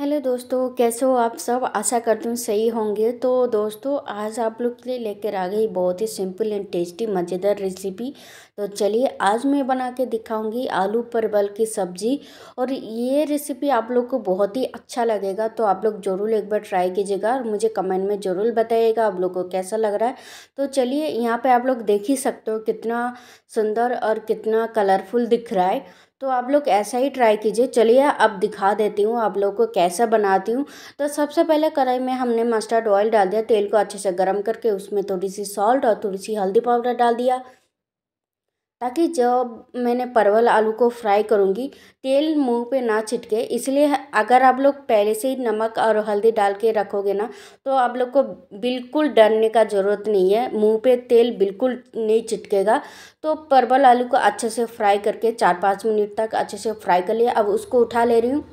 hello दोस्तों कैसे हो आप सब आशा करती हूँ सही होंगे तो दोस्तों आज आप लोग के लिए लेकर आ गई बहुत ही सिंपल एंड टेस्टी मज़ेदार रेसिपी तो चलिए आज मैं बना के दिखाऊंगी आलू परवल की सब्ज़ी और ये रेसिपी आप लोग को बहुत ही अच्छा लगेगा तो आप लोग ज़रूर एक बार ट्राई कीजिएगा और मुझे कमेंट में ज़रूर बताइएगा आप लोग को कैसा लग रहा है तो चलिए यहाँ पर आप लोग देख ही सकते हो कितना सुंदर और कितना कलरफुल दिख रहा है तो आप लोग ऐसा ही ट्राई कीजिए चलिए अब दिखा देती हूँ आप लोग को कैसा बनाती हूँ तो सबसे पहले कढ़ाई में हमने मस्टर्ड ऑयल डाल दिया तेल को अच्छे से गर्म करके उसमें थोड़ी सी सॉल्ट और थोड़ी सी हल्दी पाउडर डाल दिया ताकि जब मैंने परवल आलू को फ्राई करूँगी तेल मुंह पे ना छिटके इसलिए अगर आप लोग पहले से ही नमक और हल्दी डाल के रखोगे ना तो आप लोग को बिल्कुल डरने का ज़रूरत नहीं है मुंह पे तेल बिल्कुल नहीं छिटकेगा तो परवल आलू को अच्छे से फ्राई करके चार पाँच मिनट तक अच्छे से फ्राई कर लिया अब उसको उठा ले रही हूँ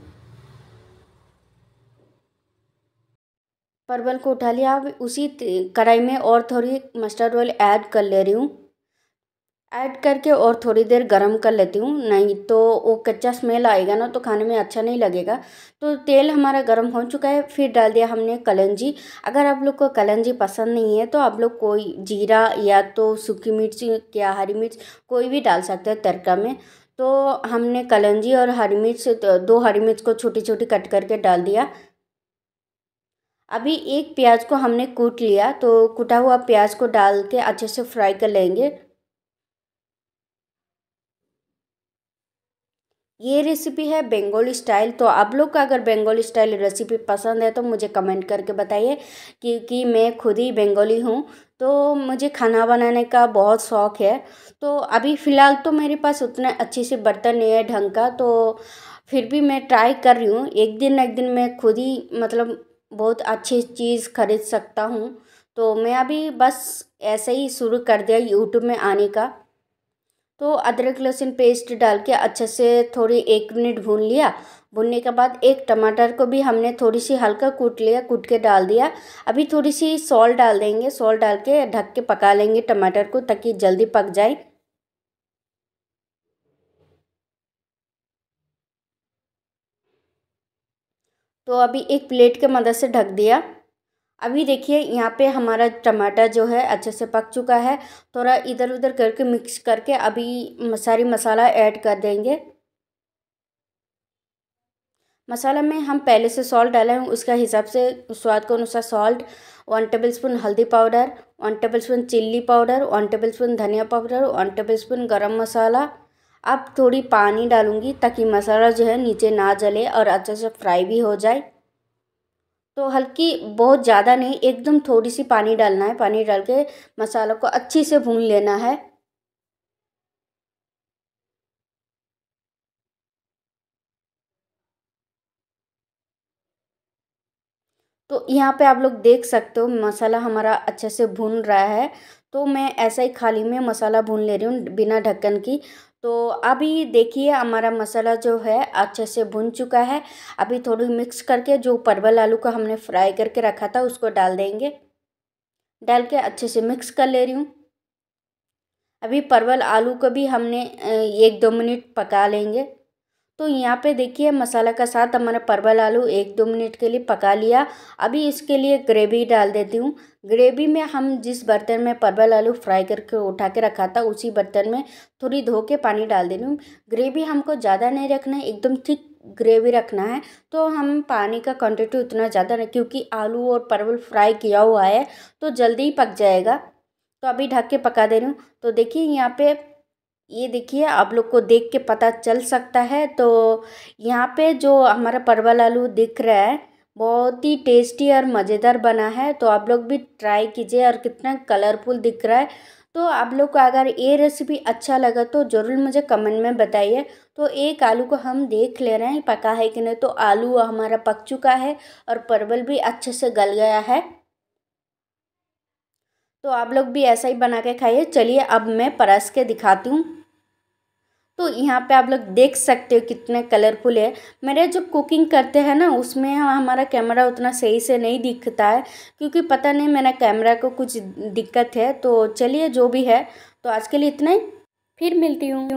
परवल को उठा लिया अब उसी कढ़ाई में और थोड़ी मस्टर्ड ऑयल ऐड कर ले रही हूँ ऐड करके और थोड़ी देर गर्म कर लेती हूँ नहीं तो वो कच्चा स्मेल आएगा ना तो खाने में अच्छा नहीं लगेगा तो तेल हमारा गर्म हो चुका है फिर डाल दिया हमने कलंजी अगर आप लोग को कलंजी पसंद नहीं है तो आप लोग कोई जीरा या तो सूखी मिर्च या हरी मिर्च कोई भी डाल सकते हैं तड़का में तो हमने कलंजी और हरी मिर्च तो दो हरी मिर्च को छोटी छोटी कट करके डाल दिया अभी एक प्याज को हमने कूट लिया तो कूटा हुआ प्याज को डाल के अच्छे से फ्राई कर लेंगे ये रेसिपी है बेंगोली स्टाइल तो आप लोग का अगर बेंगोली स्टाइल रेसिपी पसंद है तो मुझे कमेंट करके बताइए क्योंकि मैं खुद ही बेंगोली हूँ तो मुझे खाना बनाने का बहुत शौक़ है तो अभी फ़िलहाल तो मेरे पास उतने अच्छे से बर्तन नहीं है ढंग का तो फिर भी मैं ट्राई कर रही हूँ एक दिन एक दिन मैं खुद ही मतलब बहुत अच्छी चीज़ खरीद सकता हूँ तो मैं अभी बस ऐसे ही शुरू कर दिया यूट्यूब में आने का तो अदरक लहसुन पेस्ट डाल के अच्छे से थोड़ी एक मिनट भून लिया भूनने के बाद एक टमाटर को भी हमने थोड़ी सी हल्का कूट लिया कूट के डाल दिया अभी थोड़ी सी सॉल्ट डाल देंगे सॉल्ट डाल के ढक के पका लेंगे टमाटर को ताकि जल्दी पक जाए तो अभी एक प्लेट के मदद से ढक दिया अभी देखिए यहाँ पे हमारा टमाटर जो है अच्छे से पक चुका है थोड़ा इधर उधर करके मिक्स करके अभी सारी मसाला ऐड कर देंगे मसाला में हम पहले से सॉल्ट डाले हैं उसका हिसाब से स्वाद के अनुसार सॉल्ट वन टेबल स्पून हल्दी powder one tablespoon chilli powder one tablespoon धनिया powder one tablespoon garam masala अब थोड़ी पानी डालूंगी ताकि मसाला जो है नीचे ना जले और अच्छे से फ्राई भी हो जाए तो हल्की बहुत ज़्यादा नहीं एकदम थोड़ी सी पानी डालना है पानी डाल के मसाला को अच्छी से भून लेना है तो यहाँ पे आप लोग देख सकते हो मसाला हमारा अच्छे से भून रहा है तो मैं ऐसा ही खाली में मसाला भून ले रही हूँ बिना ढक्कन की तो अभी देखिए हमारा मसाला जो है अच्छे से भुन चुका है अभी थोड़ी मिक्स करके जो परवल आलू का हमने फ्राई करके रखा था उसको डाल देंगे डाल के अच्छे से मिक्स कर ले रही हूँ अभी परवल आलू को भी हमने एक दो मिनट पका लेंगे तो यहाँ पे देखिए मसाला का साथ हमारे परवल आलू एक दो मिनट के लिए पका लिया अभी इसके लिए ग्रेवी डाल देती हूँ ग्रेवी में हम जिस बर्तन में परवल आलू फ्राई करके उठा के रखा था उसी बर्तन में थोड़ी धो के पानी डाल देती हूँ ग्रेवी हमको ज़्यादा नहीं रखना है एकदम थिक ग्रेवी रखना है तो हम पानी का क्वान्टिटी उतना ज़्यादा नहीं क्योंकि आलू और परवल फ्राई किया हुआ है तो जल्दी ही पक जाएगा तो अभी ढक के पका दे रही हूँ तो देखिए यहाँ पे ये देखिए आप लोग को देख के पता चल सकता है तो यहाँ पे जो हमारा परवल आलू दिख रहा है बहुत ही टेस्टी और मज़ेदार बना है तो आप लोग भी ट्राई कीजिए और कितना कलरफुल दिख रहा है तो आप लोग को अगर ये रेसिपी अच्छा लगा तो ज़रूर मुझे कमेंट में बताइए तो एक आलू को हम देख ले रहे हैं पका है कि नहीं तो आलू हमारा पक चुका है और परवल भी अच्छे से गल गया है तो आप लोग भी ऐसा ही बना के खाइए चलिए अब मैं परस के दिखाती हूँ तो यहाँ पे आप लोग देख सकते हो कितने कलरफुल है मेरे जब कुकिंग करते हैं ना उसमें हमारा कैमरा उतना सही से नहीं दिखता है क्योंकि पता नहीं मेरा कैमरा को कुछ दिक्कत है तो चलिए जो भी है तो आज के लिए इतना ही फिर मिलती हूँ